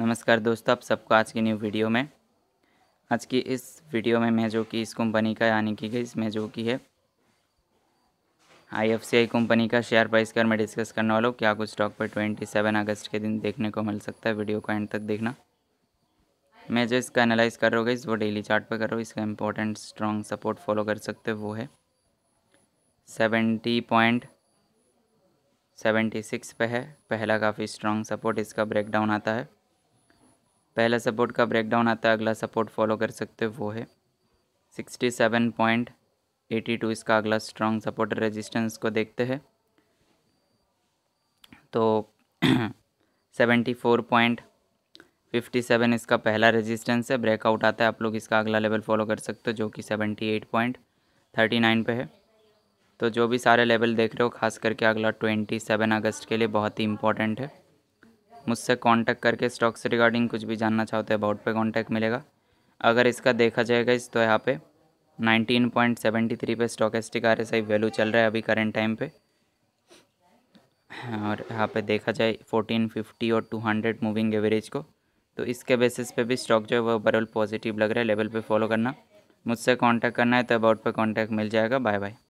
नमस्कार दोस्तों आप सबको आज की न्यू वीडियो में आज की इस वीडियो में मैं जो कि इस कंपनी का यानी कि इसमें जो कि है आईएफसीआई कंपनी का शेयर प्राइस कर मैं डिस्कस करने वाला हूँ क्या कुछ स्टॉक पर ट्वेंटी सेवन अगस्त के दिन देखने को मिल सकता है वीडियो को एंड तक देखना मैं जो इसका एनालाइज कर रहा हूँ इस वो डेली चार्ट पर कर रहा हूँ इसका इंपॉर्टेंट स्ट्रॉन्ग सपोर्ट फॉलो कर सकते वो है सेवेंटी पॉइंट सेवेंटी सिक्स पे है पहला काफ़ी स्ट्रॉन्ग सपोर्ट इसका ब्रेकडाउन आता है पहला सपोर्ट का ब्रेकडाउन आता है अगला सपोर्ट फॉलो कर सकते हो वो है sixty seven point eighty two इसका अगला स्ट्रॉन्ग सपोर्ट रेजिस्टेंस को देखते हैं तो seventy four point fifty seven इसका पहला रेजिस्टेंस है ब्रेकआउट आता है आप लोग इसका अगला लेवल फॉलो कर सकते हो जो कि seventy eight point thirty nine पर है तो जो भी सारे लेवल देख रहे हो खास करके अगला ट्वेंटी सेवन अगस्त के लिए बहुत ही इंपॉर्टेंट है मुझसे कांटेक्ट करके स्टॉक से रिगार्डिंग कुछ भी जानना चाहते हैं अबाउट पे कांटेक्ट मिलेगा अगर इसका देखा जाएगा इस तो यहाँ पे 19.73 पे stochastic R S I value चल रहा है अभी करेंट टाइम पे और यहाँ पे देखा जाए 1450 और 200 मूविंग एवरेज को तो इसके बेसिस पे भी स्टॉक जो है वो ओवरऑल पॉजिटिव लग रहा है लेवल पर फॉलो करना मुझसे कॉन्टैक्ट करना है तो अबाउट पर कॉन्टैक्ट मिल जाएगा बाय बाय